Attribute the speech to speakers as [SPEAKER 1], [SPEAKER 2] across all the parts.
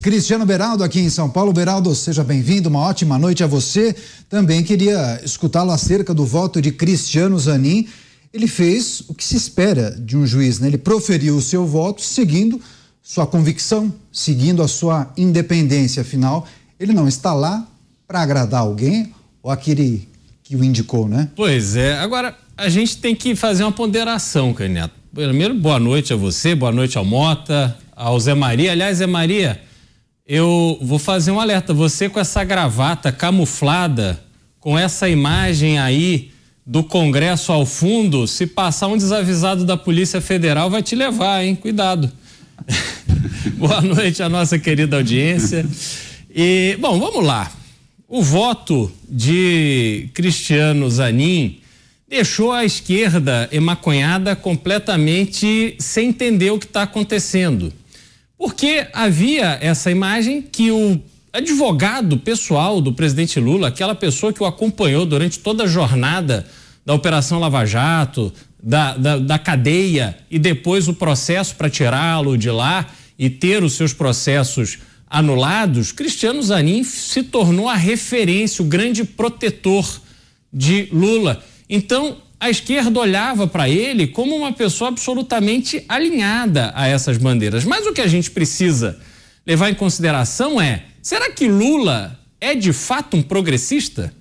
[SPEAKER 1] Cristiano Beraldo aqui em São Paulo. Beraldo, seja bem-vindo, uma ótima noite a você. Também queria escutá-lo acerca do voto de Cristiano Zanin. Ele fez o que se espera de um juiz, né? Ele proferiu o seu voto seguindo sua convicção, seguindo a sua independência. Afinal, ele não está lá para agradar alguém ou aquele que o indicou, né? Pois é. Agora, a gente tem que fazer uma ponderação, Caneta. Primeiro, boa noite a você, boa noite ao Mota, ao Zé Maria. Aliás, Zé Maria, eu vou fazer um alerta. Você com essa gravata camuflada, com essa imagem aí do Congresso ao fundo, se passar um desavisado da Polícia Federal, vai te levar, hein? Cuidado. Boa noite à nossa querida audiência. E, bom, vamos lá. O voto de Cristiano Zanin deixou a esquerda emaconhada completamente sem entender o que está acontecendo. Porque havia essa imagem que o advogado pessoal do presidente Lula, aquela pessoa que o acompanhou durante toda a jornada da Operação Lava Jato, da, da, da cadeia e depois o processo para tirá-lo de lá e ter os seus processos anulados, Cristiano Zanin se tornou a referência, o grande protetor de Lula. Então, a esquerda olhava para ele como uma pessoa absolutamente alinhada a essas bandeiras. Mas o que a gente precisa levar em consideração é: será que Lula é de fato um progressista?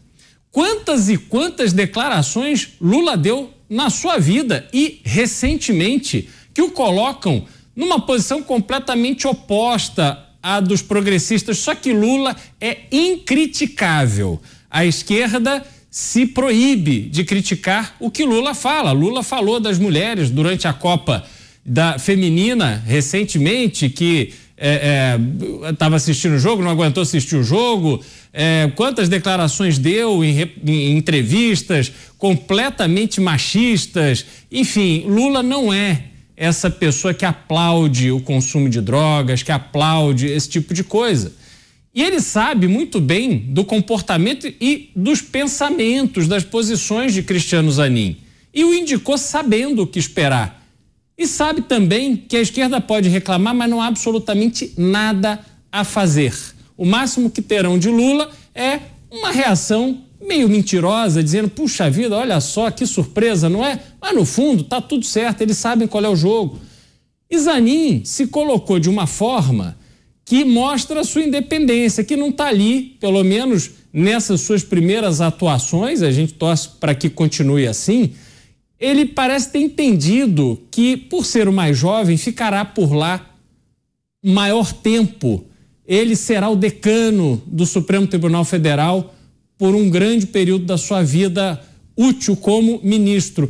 [SPEAKER 1] Quantas e quantas declarações Lula deu na sua vida e recentemente que o colocam numa posição completamente oposta à dos progressistas, só que Lula é incriticável. A esquerda se proíbe de criticar o que Lula fala. Lula falou das mulheres durante a Copa da Feminina recentemente que estava é, é, assistindo o jogo, não aguentou assistir o jogo. É, quantas declarações deu em, em, entrevistas completamente machistas. Enfim, Lula não é essa pessoa que aplaude o consumo de drogas, que aplaude esse tipo de coisa. E ele sabe muito bem do comportamento e dos pensamentos, das posições de Cristiano Zanin. E o indicou sabendo o que esperar. E sabe também que a esquerda pode reclamar, mas não há absolutamente nada a fazer. O máximo que terão de Lula é uma reação meio mentirosa, dizendo: puxa vida, olha só que surpresa, não é? Mas no fundo tá tudo certo, eles sabem qual é o jogo. E Zanin se colocou de uma forma que mostra sua independência, que não está ali, pelo menos nessas suas primeiras atuações, a gente torce para que continue assim. Ele parece ter entendido que, por ser o mais jovem, ficará por lá maior tempo. Ele será o decano do Supremo Tribunal Federal por um grande período da sua vida útil como ministro.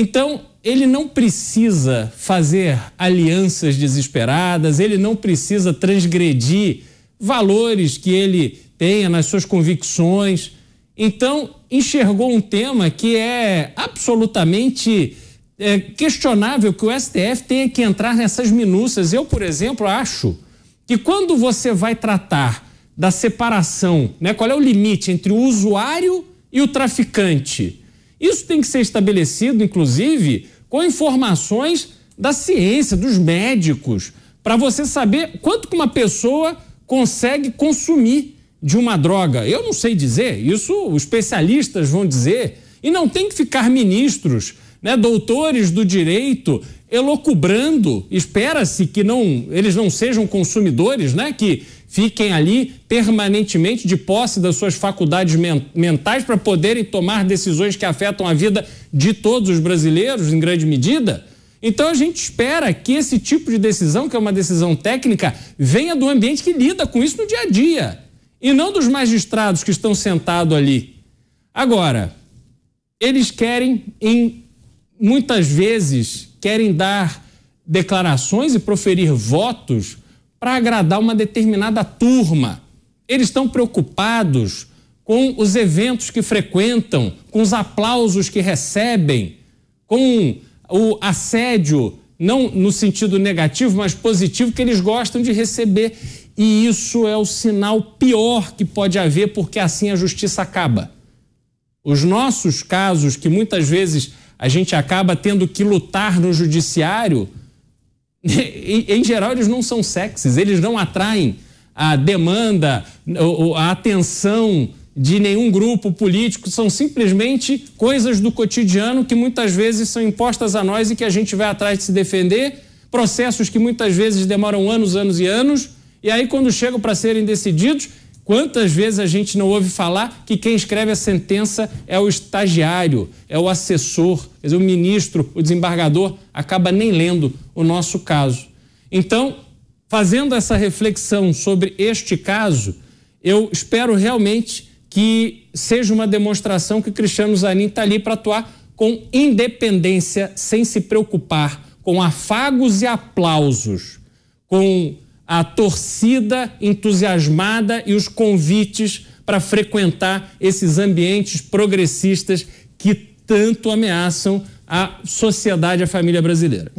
[SPEAKER 1] Então, ele não precisa fazer alianças desesperadas, ele não precisa transgredir valores que ele tenha nas suas convicções. Então, enxergou um tema que é absolutamente é, questionável que o STF tenha que entrar nessas minúcias. Eu, por exemplo, acho que quando você vai tratar da separação, né, qual é o limite entre o usuário e o traficante? Isso tem que ser estabelecido, inclusive, com informações da ciência, dos médicos, para você saber quanto que uma pessoa consegue consumir de uma droga. Eu não sei dizer, isso os especialistas vão dizer, e não tem que ficar ministros, né, doutores do direito elocubrando, espera-se que não eles não sejam consumidores, né, que fiquem ali permanentemente de posse das suas faculdades mentais para poderem tomar decisões que afetam a vida de todos os brasileiros, em grande medida? Então a gente espera que esse tipo de decisão, que é uma decisão técnica, venha do ambiente que lida com isso no dia a dia e não dos magistrados que estão sentados ali. Agora, eles querem, em, muitas vezes, querem dar declarações e proferir votos para agradar uma determinada turma. Eles estão preocupados com os eventos que frequentam, com os aplausos que recebem, com o assédio, não no sentido negativo, mas positivo, que eles gostam de receber. E isso é o sinal pior que pode haver, porque assim a justiça acaba. Os nossos casos, que muitas vezes a gente acaba tendo que lutar no judiciário, em geral, eles não são sexys, eles não atraem a demanda, a atenção de nenhum grupo político, são simplesmente coisas do cotidiano que muitas vezes são impostas a nós e que a gente vai atrás de se defender, processos que muitas vezes demoram anos, anos e anos, e aí quando chegam para serem decididos, Quantas vezes a gente não ouve falar que quem escreve a sentença é o estagiário, é o assessor, quer dizer, o ministro, o desembargador acaba nem lendo o nosso caso. Então, fazendo essa reflexão sobre este caso, eu espero realmente que seja uma demonstração que Cristiano Zanin está ali para atuar com independência, sem se preocupar com afagos e aplausos, com a torcida entusiasmada e os convites para frequentar esses ambientes progressistas que tanto ameaçam a sociedade, a família brasileira.